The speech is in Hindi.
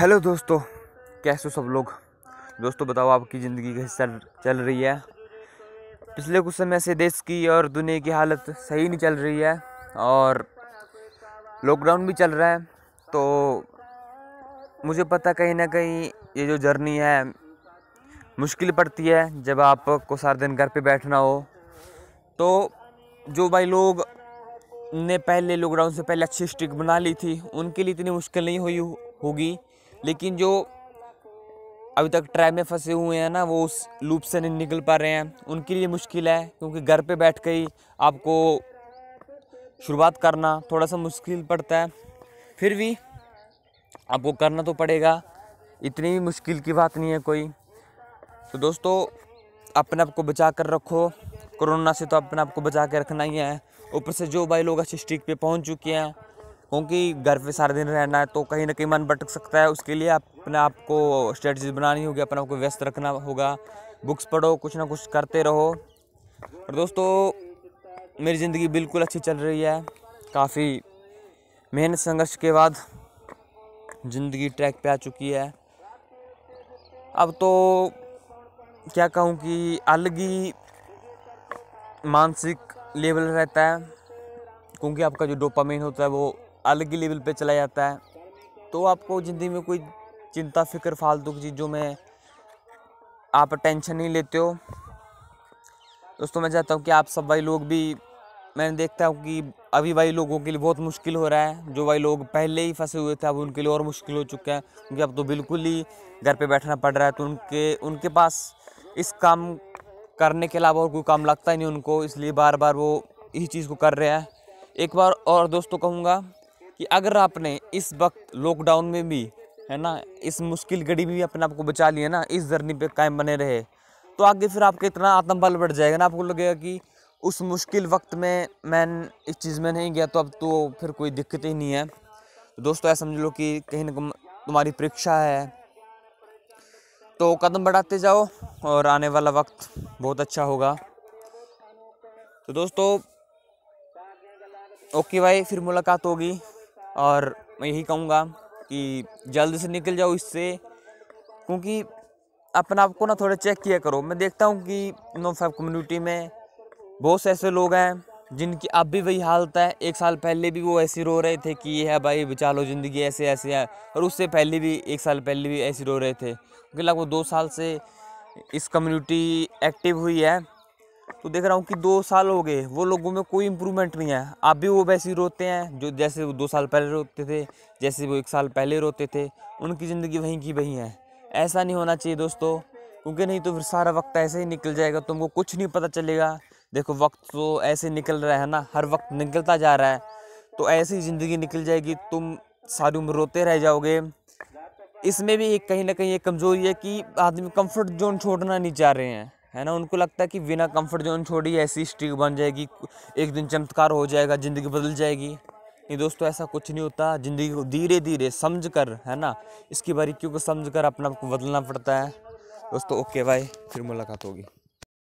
हेलो दोस्तों कैसे हो सब लोग दोस्तों बताओ आपकी ज़िंदगी कैसे चल रही है पिछले कुछ समय से देश की और दुनिया की हालत सही नहीं चल रही है और लॉकडाउन भी चल रहा है तो मुझे पता कहीं ना कहीं ये जो जर्नी है मुश्किल पड़ती है जब आपको सारा दिन घर पे बैठना हो तो जो भाई लोग ने पहले लॉकडाउन से पहले अच्छी स्ट्रिक बना ली थी उनके लिए इतनी मुश्किल नहीं हुई होगी लेकिन जो अभी तक ट्रैप में फंसे हुए हैं ना वो उस लूप से नहीं निकल पा रहे हैं उनके लिए मुश्किल है क्योंकि घर पे बैठ के ही आपको शुरुआत करना थोड़ा सा मुश्किल पड़ता है फिर भी आपको करना तो पड़ेगा इतनी भी मुश्किल की बात नहीं है कोई तो दोस्तों अपने आप को बचा कर रखो कोरोना से तो अपने आप को बचा के रखना ही है ऊपर से जो भाई लोग अच्छे स्टिक पे पहुंच चुके हैं क्योंकि घर पे सारे दिन रहना है तो कहीं ना कहीं मन भटक सकता है उसके लिए अपने आप को स्ट्रेटजीज बनानी होगी अपने आप को व्यस्त रखना होगा बुक्स पढ़ो कुछ ना कुछ करते रहो और दोस्तों मेरी ज़िंदगी बिल्कुल अच्छी चल रही है काफ़ी मेहनत संघर्ष के बाद ज़िंदगी ट्रैक पे आ चुकी है अब तो क्या कहूँ कि अलग ही मानसिक लेवल रहता है क्योंकि आपका जो डोपामिन होता है वो अलग ही लेवल पे चला जाता है तो आपको ज़िंदगी में कोई चिंता फिक्र फालतू की चीज़ों में आप टेंशन नहीं लेते हो दोस्तों मैं चाहता हूँ कि आप सब भाई लोग भी मैंने देखता हूँ कि अभी भाई लोगों के लिए बहुत मुश्किल हो रहा है जो भाई लोग पहले ही फंसे हुए थे अब उनके लिए और मुश्किल हो चुका है क्योंकि अब तो बिल्कुल ही घर पे बैठना पड़ रहा है तो उनके उनके पास इस काम करने के अलावा और कोई काम लगता ही नहीं उनको इसलिए बार बार वो इस चीज़ को कर रहे हैं एक बार और दोस्तों कहूँगा कि अगर आपने इस वक्त लॉकडाउन में भी है ना इस मुश्किल घड़ी में भी अपने आप को बचा लिया ना इस जर्नी पे कायम बने रहे तो आगे फिर आपका इतना आत्मबल बढ़ जाएगा ना आपको लगेगा कि उस मुश्किल वक्त में मैं इस चीज़ में नहीं गया तो अब तो फिर कोई दिक्कत ही नहीं है तो दोस्तों ऐसा समझ लो कि कहीं ना कहीं तुम्हारी परीक्षा है तो कदम बढ़ाते जाओ और आने वाला वक्त बहुत अच्छा होगा तो दोस्तों ओके भाई फिर मुलाकात होगी और मैं यही कहूँगा कि जल्द से निकल जाओ इससे क्योंकि अपने आप को ना थोड़ा चेक किया करो मैं देखता हूँ कि नो फाइव कम्युनिटी में बहुत से ऐसे लोग हैं जिनकी अब भी वही हालत है एक साल पहले भी वो ऐसे रो रहे थे कि ये है भाई बचा लो ज़िंदगी ऐसे ऐसे है और उससे पहले भी एक साल पहले भी ऐसे रो रहे थे क्योंकि लगभग दो साल से इस कम्युनिटी एक्टिव हुई है तो देख रहा हूँ कि दो साल हो गए वो लोगों में कोई इम्प्रूवमेंट नहीं है आप भी वो वैसे ही रोते हैं जो जैसे वो दो साल पहले रोते थे जैसे वो एक साल पहले रोते थे उनकी ज़िंदगी वहीं की वहीं है ऐसा नहीं होना चाहिए दोस्तों क्योंकि नहीं तो फिर सारा वक्त ऐसे ही निकल जाएगा तुमको कुछ नहीं पता चलेगा देखो वक्त तो ऐसे निकल रहा है ना हर वक्त निकलता जा रहा है तो ऐसी ज़िंदगी निकल जाएगी तुम सारी उम्र रोते रह जाओगे इसमें भी एक कहीं ना कहीं एक कमज़ोरी है कि आदमी कंफर्ट जोन छोड़ना नहीं चाह रहे हैं है ना उनको लगता है कि बिना कंफर्ट जोन छोड़ी ऐसी स्ट्रिक बन जाएगी एक दिन चमत्कार हो जाएगा ज़िंदगी बदल जाएगी नहीं दोस्तों ऐसा कुछ नहीं होता ज़िंदगी को धीरे धीरे समझ कर है ना इसकी बारीकियों को समझ कर अपने आप को बदलना पड़ता है दोस्तों ओके भाई फिर मुलाकात होगी